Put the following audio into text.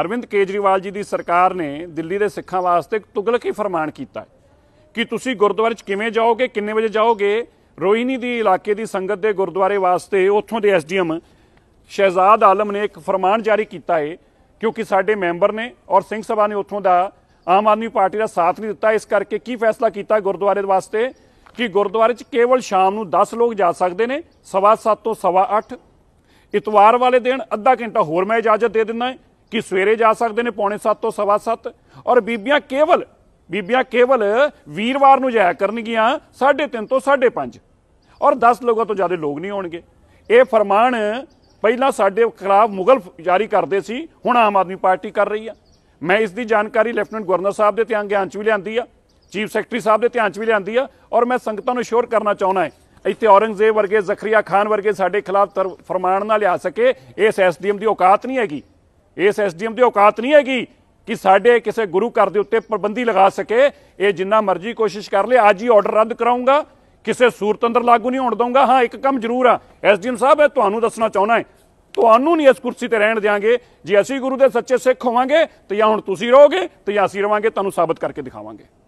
ਅਰਵਿੰਦ ਕੇਜਰੀਵਾਲ ਜੀ ਦੀ ਸਰਕਾਰ ਨੇ ਦਿੱਲੀ ਦੇ ਸਿੱਖਾਂ ਵਾਸਤੇ ਤੁਗਲਕੀ ਫਰਮਾਨ ਕੀਤਾ ਕਿ ਤੁਸੀਂ ਗੁਰਦੁਆਰੇ 'ਚ ਕਿਵੇਂ ਜਾਓਗੇ ਕਿੰਨੇ ਵਜੇ ਜਾਓਗੇ ਰੋਹਿਣੀ ਦੀ ਇਲਾਕੇ ਦੀ ਸੰਗਤ ਦੇ ਗੁਰਦੁਆਰੇ ਵਾਸਤੇ ਉੱਥੋਂ ਦੇ ਐਸਡੀਐਮ ਸ਼ਹਿਜ਼ਾਦ ਆਲਮ ਨੇ ਇੱਕ ਫਰਮਾਨ ਜਾਰੀ ਕੀਤਾ ਹੈ ਕਿਉਂਕਿ ਸਾਡੇ ਮੈਂਬਰ ਨੇ ਔਰ ਸਿੰਘ ਸਭਾ ਨੇ ਉੱਥੋਂ ਦਾ ਆਮ ਆਦਮੀ ਪਾਰਟੀ ਦਾ ਸਾਥ ਨਹੀਂ ਦਿੱਤਾ ਇਸ ਕਰਕੇ ਕੀ ਫੈਸਲਾ ਕੀਤਾ ਗੁਰਦੁਆਰੇ ਦੇ ਵਾਸਤੇ ਕਿ ਗੁਰਦੁਆਰੇ 'ਚ ਕੇਵਲ ਸ਼ਾਮ ਨੂੰ 10 ਲੋਕ ਜਾ ਸਕਦੇ ਨੇ 7:30 ਤੋਂ 8:30 ਇਤਵਾਰ ਵਾਲੇ ਦਿਨ ਅੱਧਾ ਘੰਟਾ ਹੋਰ ਮੈਂ ਇਜਾਜ਼ਤ ਦੇ ਦਿੰਦਾ ਹਾਂ ਕਿ ਸਵੇਰੇ ਜਾ ਸਕਦੇ ਨੇ ਪੌਣੇ 7 ਤੋਂ 7:30 ਔਰ ਬੀਬੀਆਂ ਕੇਵਲ ਬੀਬੀਆਂ ਕੇਵਲ ਵੀਰਵਾਰ ਨੂੰ ਜਾਇਆ ਕਰਨਗੀਆਂ 3:30 ਤੋਂ 5:30 ਔਰ 10 ਲੋਕਾਂ ਤੋਂ ਜ਼ਿਆਦਾ ਲੋਕ ਨਹੀਂ ਹੋਣਗੇ ਇਹ ਫਰਮਾਨ ਪਹਿਲਾਂ ਸਾਡੇ ਖਿਲਾਫ ਮੁਗਲ ਜਾਰੀ ਕਰਦੇ ਸੀ ਹੁਣ ਆਮ ਆਦਮੀ ਪਾਰਟੀ ਕਰ ਰਹੀ ਆ ਮੈਂ ਇਸ ਦੀ ਜਾਣਕਾਰੀ ਲੈਫਟਨੈਂਟ ਗਵਰਨਰ ਸਾਹਿਬ ਦੇ ਧਿਆਨ ਗਿਆਨ ਚ ਵੀ ਲਿਆਂਦੀ ਆ ਚੀਫ ਸੈਕਟਰੀ ਸਾਹਿਬ ਦੇ ਧਿਆਨ ਚ ਵੀ ਲਿਆਂਦੀ ਆ ਔਰ ਮੈਂ ਸੰਗਤਾਂ ਨੂੰ ਸ਼ੋਰ ਕਰਨਾ ਚਾਹੁੰਦਾ ਹੈ ਇੱਥੇ ਔਰੰਗਜ਼ੇਬ ਵਰਗੇ ਜ਼ਖਰੀਆ ਖਾਨ ਵਰਗੇ ਸਾਡੇ ਖਿਲਾਫ ਫਰਮਾਨ ਨਾ ਲਿਆ ਸਕੇ ਇਸ ਐਸਡੀਐਮ ਦੀ ਔਕਾਤ ਨਹੀਂ ਹੈਗੀ ਇਸ ਐਸਡੀਐਮ ਦੀ ਔਕਾਤ ਨਹੀਂ ਹੈਗੀ ਕਿ ਸਾਡੇ ਕਿਸੇ ਗੁਰੂ ਘਰ ਦੇ ਉੱਤੇ ਪਾਬੰਦੀ ਲਗਾ ਸਕੇ ਇਹ ਜਿੰਨਾ ਮਰਜ਼ੀ ਕੋਸ਼ਿਸ਼ ਕਰ ਲੇ ਅੱਜ ਹੀ ਆਰਡਰ ਰੱਦ ਕਰਾਉਂਗਾ ਕਿਸੇ ਸੂਰਤ ਅੰਦਰ ਲਾਗੂ ਨਹੀਂ ਹੋਣ ਦਊਂਗਾ ਹਾਂ ਇੱਕ ਕੰਮ ਜ਼ਰੂਰ ਆ ਐਸਡੀਐਮ ਸਾਹਿਬ ਇਹ ਤੁਹਾਨੂੰ ਦੱਸਣਾ ਚਾਹੁੰਦਾ ਹੈ ਤੁਹਾਨੂੰ ਨਹੀਂ ਇਸ ਕੁਰਸੀ ਤੇ ਰਹਿਣ ਦੇਾਂਗੇ ਜੇ ਅਸੀਂ ਗੁਰੂ ਦੇ ਸੱਚੇ ਸਿੱਖ ਹੋਵਾਂਗੇ ਤੇ ਜਾਂ ਹੁਣ ਤੁਸੀਂ ਰਹੋਗੇ ਤੇ ਜਾਂ ਅਸੀਂ ਰਵਾਂਗੇ ਤੁਹਾਨੂੰ ਸਾਬਤ ਕਰਕੇ ਦਿਖਾਵਾਂਗੇ